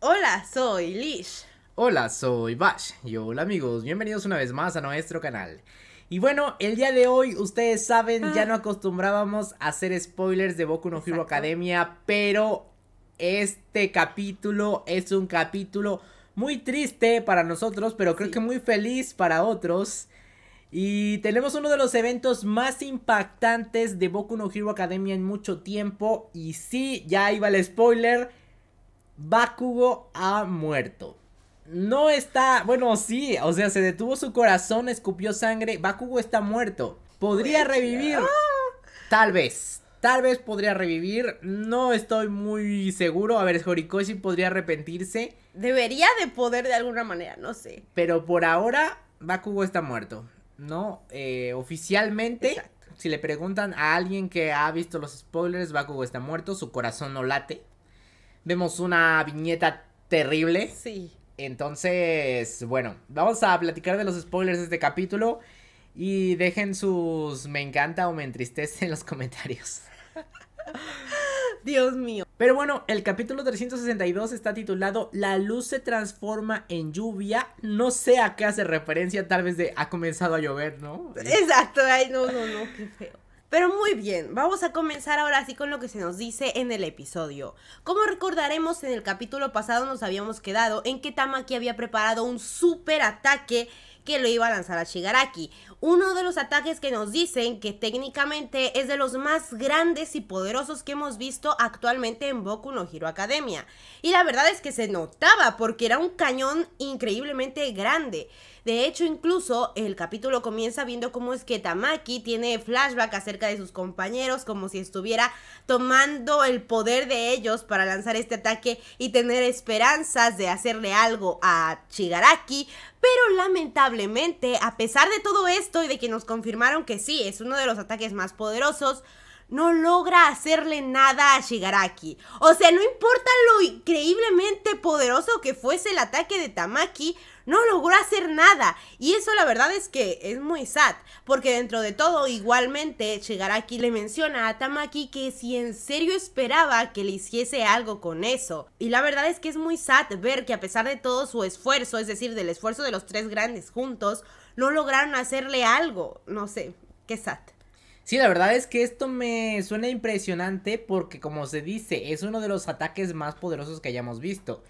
Hola, soy Lish. Hola, soy Bash. Y hola amigos, bienvenidos una vez más a nuestro canal. Y bueno, el día de hoy, ustedes saben, ah. ya no acostumbrábamos a hacer spoilers de Boku no Hero Academia, pero este capítulo es un capítulo muy triste para nosotros, pero creo que muy feliz para otros. Y tenemos uno de los eventos más impactantes de Boku no Hero Academia en mucho tiempo. Y sí, ya iba el spoiler. Bakugo ha muerto. No está, bueno, sí, o sea, se detuvo su corazón, escupió sangre. Bakugo está muerto. ¿Podría revivir? Tal vez. Tal vez podría revivir. No estoy muy seguro. A ver, Horikoshi podría arrepentirse. Debería de poder de alguna manera, no sé. Pero por ahora, Bakugo está muerto. ¿no? Eh, oficialmente, si le preguntan a alguien que ha visto los spoilers, Bakugo está muerto, su corazón no late. Vemos una viñeta terrible. Sí. Entonces, bueno, vamos a platicar de los spoilers de este capítulo. Y dejen sus me encanta o me entristece en los comentarios. Dios mío. Pero bueno, el capítulo 362 está titulado La luz se transforma en lluvia. No sé a qué hace referencia, tal vez de ha comenzado a llover, ¿no? Exacto, ay, no, no, no, qué feo. Pero muy bien, vamos a comenzar ahora sí con lo que se nos dice en el episodio. Como recordaremos, en el capítulo pasado nos habíamos quedado en que Tamaki había preparado un super ataque que lo iba a lanzar a Shigaraki. Uno de los ataques que nos dicen que técnicamente es de los más grandes y poderosos que hemos visto actualmente en Boku no Hero Academia. Y la verdad es que se notaba porque era un cañón increíblemente grande. De hecho, incluso el capítulo comienza viendo cómo es que Tamaki tiene flashback acerca de sus compañeros, como si estuviera tomando el poder de ellos para lanzar este ataque y tener esperanzas de hacerle algo a Shigaraki, pero lamentablemente, a pesar de todo esto y de que nos confirmaron que sí, es uno de los ataques más poderosos, no logra hacerle nada a Shigaraki. O sea, no importa lo increíblemente poderoso que fuese el ataque de Tamaki, no logró hacer nada. Y eso la verdad es que es muy sad, porque dentro de todo igualmente Shigaraki le menciona a Tamaki que si en serio esperaba que le hiciese algo con eso. Y la verdad es que es muy sad ver que a pesar de todo su esfuerzo, es decir, del esfuerzo de los tres grandes juntos, no lograron hacerle algo. No sé, qué sad. Sí, la verdad es que esto me suena impresionante porque como se dice, es uno de los ataques más poderosos que hayamos visto.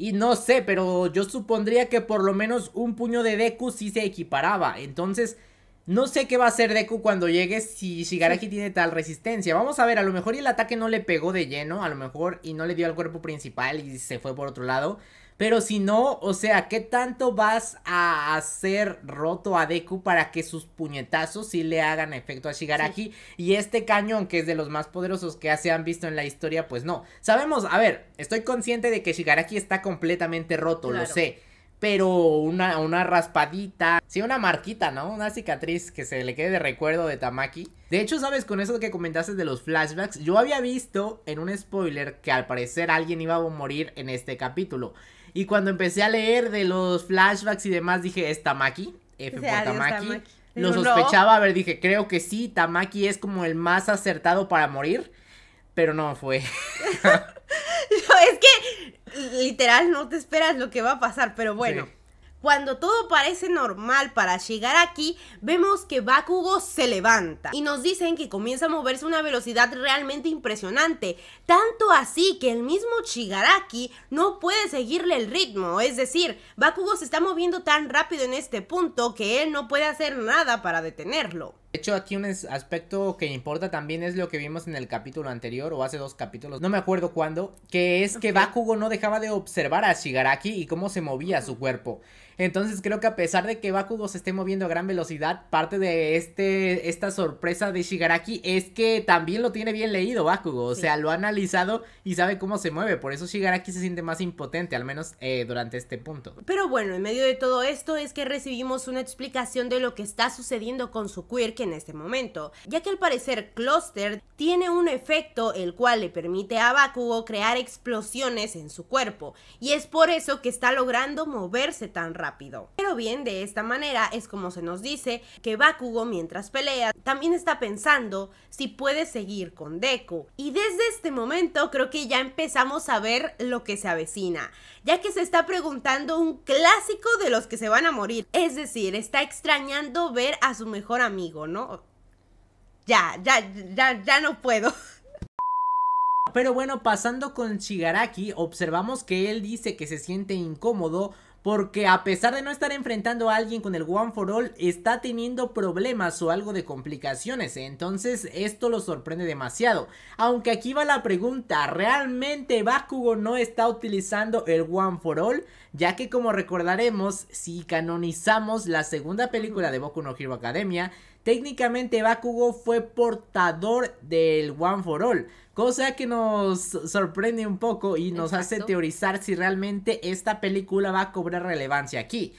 Y no sé, pero yo supondría que por lo menos un puño de Deku sí se equiparaba. Entonces, no sé qué va a hacer Deku cuando llegue si Shigaraki tiene tal resistencia. Vamos a ver, a lo mejor el ataque no le pegó de lleno, a lo mejor y no le dio al cuerpo principal y se fue por otro lado. Pero si no, o sea, ¿qué tanto vas a hacer roto a Deku para que sus puñetazos sí le hagan efecto a Shigaraki? Y este cañón, que es de los más poderosos que ya se han visto en la historia, pues no. Sabemos, a ver, estoy consciente de que Shigaraki está completamente roto, lo sé pero una, una raspadita, sí, una marquita, ¿no? Una cicatriz que se le quede de recuerdo de Tamaki. De hecho, ¿sabes? Con eso que comentaste de los flashbacks, yo había visto en un spoiler que al parecer alguien iba a morir en este capítulo. Y cuando empecé a leer de los flashbacks y demás, dije, es Tamaki, F por Tamaki. Lo sospechaba, a ver, dije, creo que sí, Tamaki es como el más acertado para morir, pero no fue. es que literal no te esperas lo que va a pasar, pero bueno. Cuando todo parece normal para llegar aquí, vemos que Bakugo se levanta y nos dicen que comienza a moverse a una velocidad realmente impresionante, tanto así que el mismo Shigaraki no puede seguirle el ritmo, es decir, Bakugo se está moviendo tan rápido en este punto que él no puede hacer nada para detenerlo. De hecho, aquí un aspecto que importa también es lo que vimos en el capítulo anterior, o hace dos capítulos, no me acuerdo cuándo, que es que Bakugo no dejaba de observar a Shigaraki y cómo se movía su cuerpo. Entonces creo que a pesar de que Bakugo se esté moviendo a gran velocidad, parte de este, esta sorpresa de Shigaraki es que también lo tiene bien leído Bakugo, o sea, lo ha analizado y sabe cómo se mueve, por eso Shigaraki se siente más impotente, al menos eh, durante este punto. Pero bueno, en medio de todo esto es que recibimos una explicación de lo que está sucediendo con su quirk en este momento, ya que al parecer Cluster tiene un efecto el cual le permite a Bakugo crear explosiones en su cuerpo, y es por eso que está logrando moverse tan rápido. Pero bien, de esta manera es como se nos dice que Bakugo mientras pelea también está pensando si puede seguir con Deku. Y desde este momento creo que ya empezamos a ver lo que se avecina ya que se está preguntando un clásico de los que se van a morir. Es decir, está extrañando ver a su mejor amigo, ¿no? Ya, ya, ya, ya no puedo. Pero bueno, pasando con Shigaraki, observamos que él dice que se siente incómodo porque a pesar de no estar enfrentando a alguien con el One for All, está teniendo problemas o algo de complicaciones, entonces esto lo sorprende demasiado. Aunque aquí va la pregunta, ¿realmente Bakugo no está utilizando el One for All? Ya que como recordaremos, si canonizamos la segunda película de Boku no Hero Academia, Técnicamente Bakugo fue portador del One for All, cosa que nos sorprende un poco y nos hace teorizar si realmente esta película va a cobrar relevancia aquí.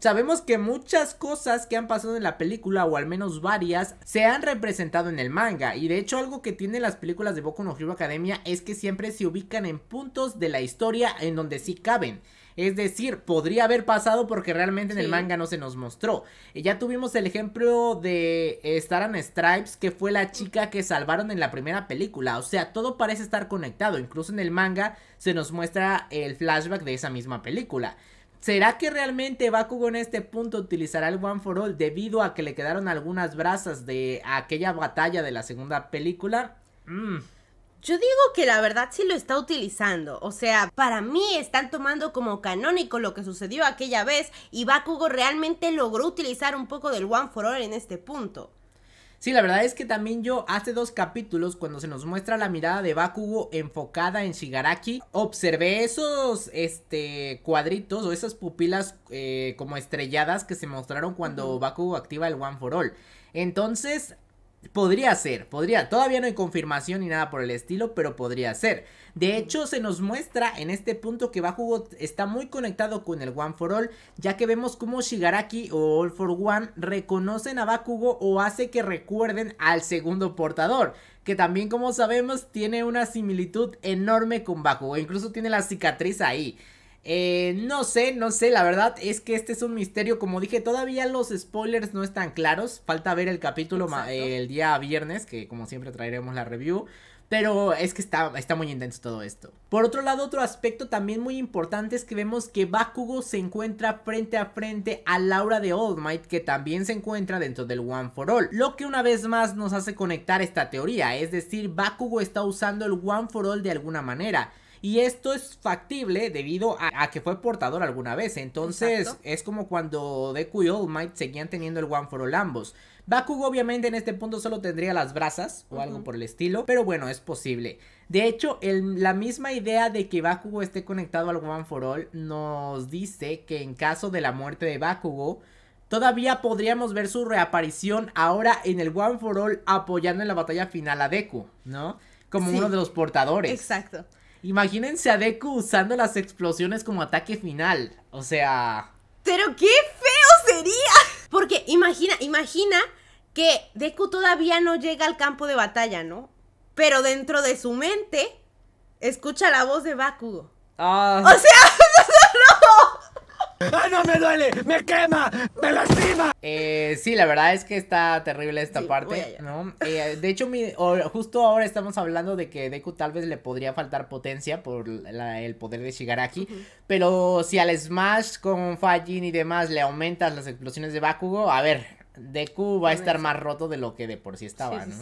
Sabemos que muchas cosas que han pasado en la película, o al menos varias, se han representado en el manga. Y de hecho, algo que tienen las películas de Boku no Hero Academia es que siempre se ubican en puntos de la historia en donde sí caben. Es decir, podría haber pasado porque realmente en el manga no se nos mostró. ya tuvimos el ejemplo de eh, and Stripes, que fue la chica que salvaron en la primera película. O sea, todo parece estar conectado. Incluso en el manga se nos muestra el flashback de esa misma película. ¿Será que realmente Bakugo en este punto utilizará el One for All debido a que le quedaron algunas brasas de aquella batalla de la segunda película? Mmm yo digo que la verdad sí lo está utilizando. O sea, para mí están tomando como canónico lo que sucedió aquella vez y Bakugo realmente logró utilizar un poco del One for All en este punto. Sí, la verdad es que también yo hace dos capítulos cuando se nos muestra la mirada de Bakugo enfocada en Shigaraki, observé esos este cuadritos o esas pupilas eh, como estrelladas que se mostraron cuando Bakugo activa el One for All. Entonces, Podría ser, podría, todavía no hay confirmación ni nada por el estilo, pero podría ser. De hecho, se nos muestra en este punto que Bakugo está muy conectado con el One for All, ya que vemos cómo Shigaraki o All for One reconocen a Bakugo o hace que recuerden al segundo portador, que también como sabemos tiene una similitud enorme con Bakugo, incluso tiene la cicatriz ahí. Eh, no sé, no sé, la verdad es que este es un misterio, como dije, todavía los spoilers no están claros, falta ver el capítulo el día viernes, que como siempre traeremos la review, pero es que está, está muy intenso todo esto. Por otro lado, otro aspecto también muy importante es que vemos que Bakugo se encuentra frente a frente a Laura de Old Might, que también se encuentra dentro del One for All, lo que una vez más nos hace conectar esta teoría, es decir, Bakugo está usando el One for All de alguna manera. Y esto es factible debido a, que fue portador alguna vez. Entonces es como cuando Deku y All Might seguían teniendo el One for All ambos. Bakugo obviamente en este punto solo tendría las brasas o algo por el estilo, pero bueno, es posible. De hecho, la misma idea de que Bakugo esté conectado al One for All nos dice que en caso de la muerte de Bakugo, todavía podríamos ver su reaparición ahora en el One for All apoyando en la batalla final a Deku, ¿no? Como uno de los portadores. Exacto. Imagínense a Deku usando las explosiones como ataque final. O sea... Pero qué feo sería. Porque imagina, imagina que Deku todavía no llega al campo de batalla, ¿no? Pero dentro de su mente escucha la voz de Bakugo. Ah. O sea, ¡Ah, no me duele! ¡Me quema! ¡Me lastima! Eh, sí, la verdad es que está terrible esta parte, ¿no? Eh, de hecho, justo ahora estamos hablando de que Deku tal vez le podría faltar potencia por el poder de Shigaraki, pero si al Smash con Fajin y demás le aumentas las explosiones de Bakugo, a ver, Deku va a estar más roto de lo que de por sí estaba, ¿no?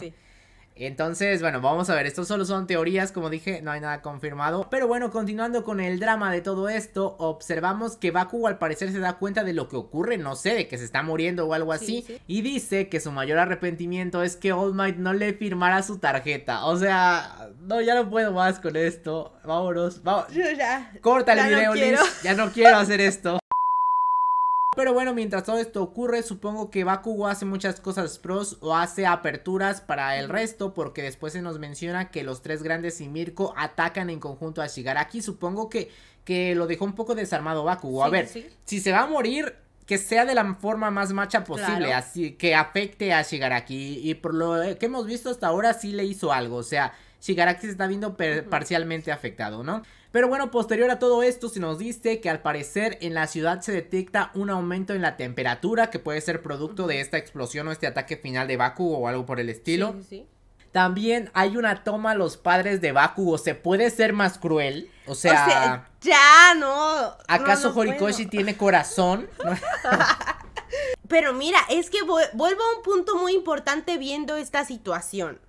Entonces, bueno, vamos a ver, esto solo son teorías, como dije, no hay nada confirmado. Pero bueno, continuando con el drama de todo esto, observamos que Baku al parecer se da cuenta de lo que ocurre, no sé, de que se está muriendo o algo así, y dice que su mayor arrepentimiento es que All Might no le firmara su tarjeta. O sea, no, ya no puedo más con esto, vámonos, vamos. ya, Corta el video, ya no quiero hacer esto. Pero bueno, mientras todo esto ocurre, supongo que Bakugo hace muchas cosas pros o hace aperturas para el resto, porque después se nos menciona que los tres grandes y Mirko atacan en conjunto a Shigaraki. Supongo que, que lo dejó un poco desarmado Bakugo. a ver, si se va a morir, que sea de la forma más macha posible, así que afecte a Shigaraki. Y por lo que hemos visto hasta ahora, sí le hizo algo. O sea, Shigaraki se está viendo parcialmente afectado, ¿no? Pero bueno, posterior a todo esto se nos dice que al parecer en la ciudad se detecta un aumento en la temperatura que puede ser producto de esta explosión o este ataque final de Baku o algo por el estilo. También hay una toma a los padres de Bakugo. ¿Se puede ser más cruel? O sea. ya, no. ¿Acaso Horikoshi tiene corazón? Pero mira, es que vuelvo a un punto muy importante viendo esta situación.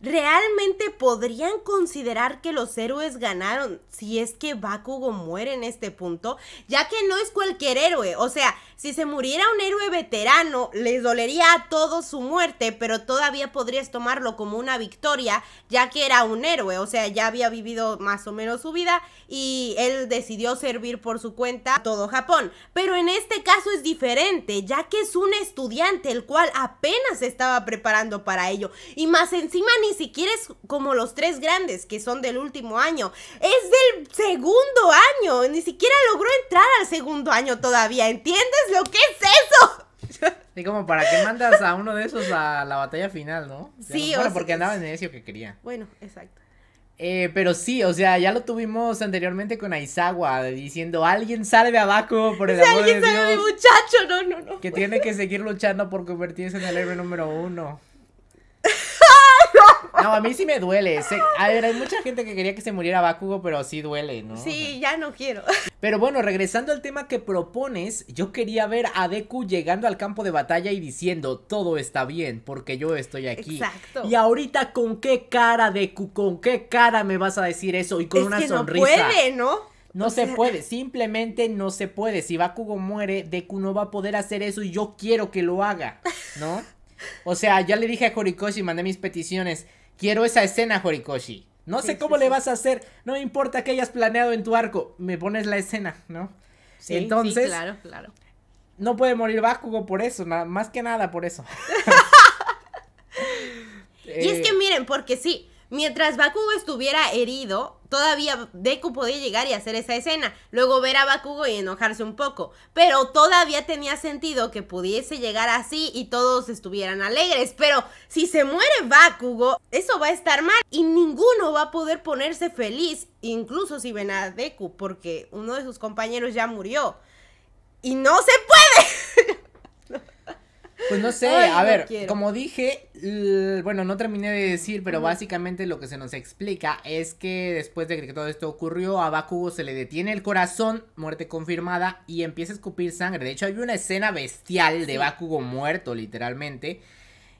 ¿Realmente podrían considerar que los héroes ganaron si es que Bakugo muere en este punto? Ya que no es cualquier héroe, o sea, si se muriera un héroe veterano, les dolería a todos su muerte, pero todavía podrías tomarlo como una victoria, ya que era un héroe, o sea, ya había vivido más o menos su vida y él decidió servir por su cuenta todo Japón. Pero en este caso es diferente, ya que es un estudiante el cual apenas se estaba preparando para ello, y más encima ni ni siquiera es como los tres grandes que son del último año. Es del segundo año. Ni siquiera logró entrar al segundo año todavía. ¿Entiendes lo que es eso? Y como para qué mandas a uno de esos a la batalla final, ¿no? sí, o porque andaba en necio que quería. Bueno, exacto. Eh, pero sí, o sea, ya lo tuvimos anteriormente con Aizawa diciendo alguien salve a Baco por el amor de Dios. Alguien salve a mi muchacho, no, no, no. Que tiene que seguir luchando por convertirse en el héroe número uno. No, a mí sí me duele. hay mucha gente que quería que se muriera Bakugo, pero sí duele, ¿no? Sí, ya no quiero. Pero bueno, regresando al tema que propones, yo quería ver a Deku llegando al campo de batalla y diciendo, todo está bien, porque yo estoy aquí. Exacto. Y ahorita, ¿con qué cara, Deku? ¿Con qué cara me vas a decir eso? Y con una que sonrisa. No puede, ¿no? No se puede, simplemente no se puede. Si Bakugo muere, Deku no va a poder hacer eso y yo quiero que lo haga, ¿no? O sea, ya le dije a Horikoshi, mandé mis peticiones. Quiero esa escena, Horikoshi. No sé cómo le vas a hacer, no me importa que hayas planeado en tu arco, me pones la escena, ¿no? Sí, Entonces, claro, claro. No puede morir Bakugo por eso, más que nada por eso. y es que eh, miren, porque sí, Mientras Bakugo estuviera herido, todavía Deku podía llegar y hacer esa escena, luego ver a Bakugo y enojarse un poco, pero todavía tenía sentido que pudiese llegar así y todos estuvieran alegres, pero si se muere Bakugo, eso va a estar mal y ninguno va a poder ponerse feliz, incluso si ven a Deku, porque uno de sus compañeros ya murió. Y no se pues no sé, a ver, como dije, bueno, no terminé de decir, pero básicamente lo que se nos explica es que después de que todo esto ocurrió, a Bakugo se le detiene el corazón, muerte confirmada, y empieza a escupir sangre. De hecho, hay una escena bestial de Bakugo muerto, literalmente.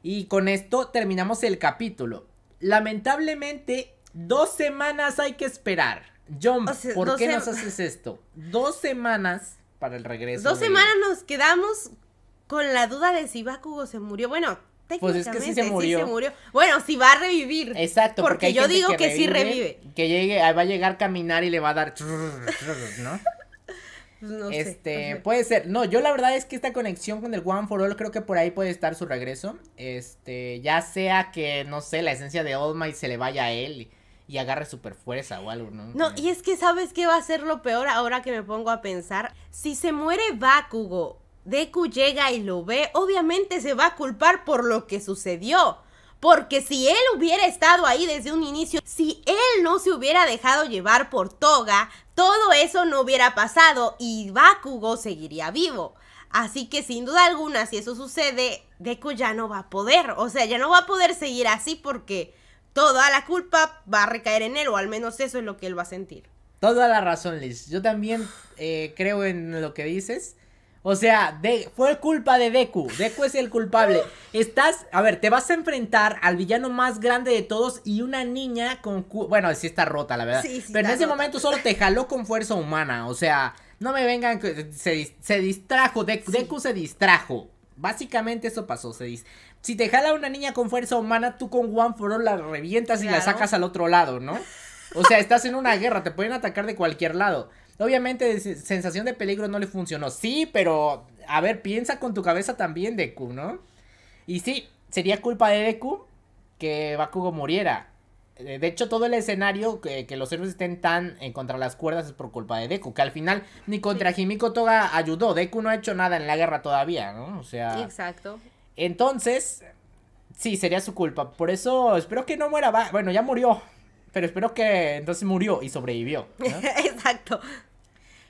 Y con esto terminamos el capítulo. Lamentablemente, dos semanas hay que esperar. John, ¿por qué nos haces esto? Dos semanas para el regreso. Dos semanas nos quedamos con la duda de si Bakugo se murió. Bueno, técnicamente pues que sí se murió. murió. Bueno, si va a revivir. Exacto. Porque, yo digo que, sí revive. Que llegue, ah, va a llegar a caminar y le va a dar. ¿No? Pues no este, sé, puede ser. No, yo la verdad es que esta conexión con el One for All creo que por ahí puede estar su regreso. Este, ya sea que, no sé, la esencia de All Might se le vaya a él y, y agarre super fuerza o algo, ¿no? No, eh. y es que sabes qué va a ser lo peor ahora que me pongo a pensar. Si se muere Bakugo Deku llega y lo ve, obviamente se va a culpar por lo que sucedió. Porque si él hubiera estado ahí desde un inicio, si él no se hubiera dejado llevar por Toga, todo eso no hubiera pasado y Bakugo seguiría vivo. Así que sin duda alguna, si eso sucede, Deku ya no va a poder. O sea, ya no va a poder seguir así porque toda la culpa va a recaer en él, o al menos eso es lo que él va a sentir. Toda la razón, Liz. Yo también eh, creo en lo que dices. O sea, de, fue culpa de Deku. Deku es el culpable. Estás, a ver, te vas a enfrentar al villano más grande de todos y una niña con... Bueno, sí está rota, la verdad. Pero en ese momento solo te jaló con fuerza humana. O sea, no me vengan... Se, distrajo, Deku, se distrajo. Básicamente eso pasó, se dice. Si te jala una niña con fuerza humana, tú con One for All la revientas y la sacas al otro lado, ¿no? O sea, estás en una guerra, te pueden atacar de cualquier lado. Obviamente, sensación de peligro no le funcionó. Sí, pero a ver, piensa con tu cabeza también, Deku, ¿no? Y sí, sería culpa de Deku que Bakugo muriera. Eh, de hecho, todo el escenario que, los héroes estén tan eh, contra las cuerdas es por culpa de Deku. Que al final ni contra Himiko Toga ayudó. Deku no ha hecho nada en la guerra todavía, ¿no? O sea. Exacto. Entonces, sí, sería su culpa. Por eso espero que no muera. Bueno, ya murió. Pero espero que entonces murió y sobrevivió. Exacto.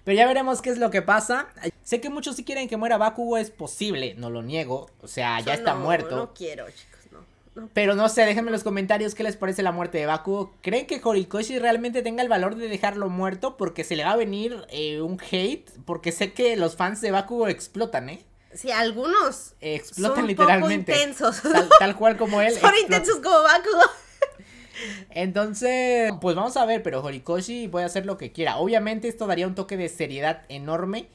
Pero ya veremos qué es lo que pasa. Sé que muchos sí quieren que muera Bakugo, es posible, no lo niego. O sea, ya está muerto. No quiero, chicos, no. Pero no sé, déjenme en los comentarios qué les parece la muerte de Bakugo. ¿Creen que Horikoshi realmente tenga el valor de dejarlo muerto? Porque se le va a venir eh, un hate. Porque sé que los fans de Bakugo explotan, ¿eh? Sí, algunos. explotan son literalmente. intensos. Tal, cual como él. Son intensos como Bakugo. Entonces, pues vamos a ver, pero Horikoshi a hacer lo que quiera. Obviamente esto daría un toque de seriedad enorme.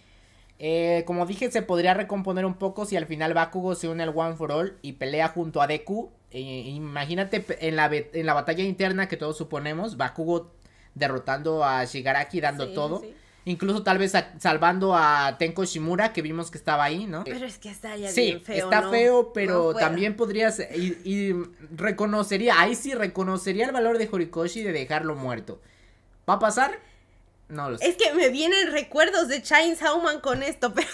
Eh, como dije, se podría recomponer un poco si al final Bakugo se une al One for All y pelea junto a Deku. Eh, imagínate en la, en la batalla interna que todos suponemos, Bakugo derrotando a Shigaraki dando todo. Incluso tal vez salvando a Tenko Shimura, que vimos que estaba ahí, ¿no? Pero es que sí, Está feo, pero también podrías. Eh, y, reconocería, ahí sí reconocería el valor de Horikoshi de dejarlo muerto. ¿Va a pasar? No lo sé. Es que me vienen recuerdos de Chainsaw Man con esto, pero.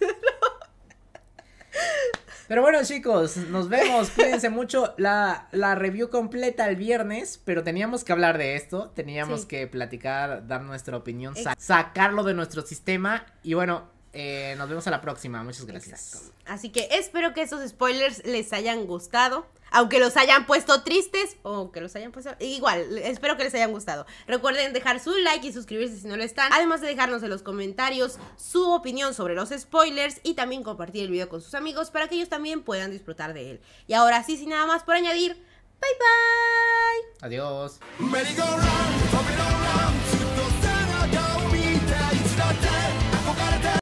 Pero bueno, chicos, nos vemos. Cuídense mucho. La, la review completa el viernes, pero teníamos que hablar de esto. Teníamos que platicar, dar nuestra opinión, sacarlo de nuestro sistema. Y bueno, eh, nos vemos a la próxima. Muchas gracias. Así que espero que estos spoilers les hayan gustado. Aunque los hayan puesto tristes o que los hayan puesto... Igual, espero que les hayan gustado. Recuerden dejar su like y suscribirse si no lo están. Además de dejarnos en los comentarios su opinión sobre los spoilers y también compartir el video con sus amigos para que ellos también puedan disfrutar de él. Y ahora sí, sin nada más por añadir, bye bye. Adiós.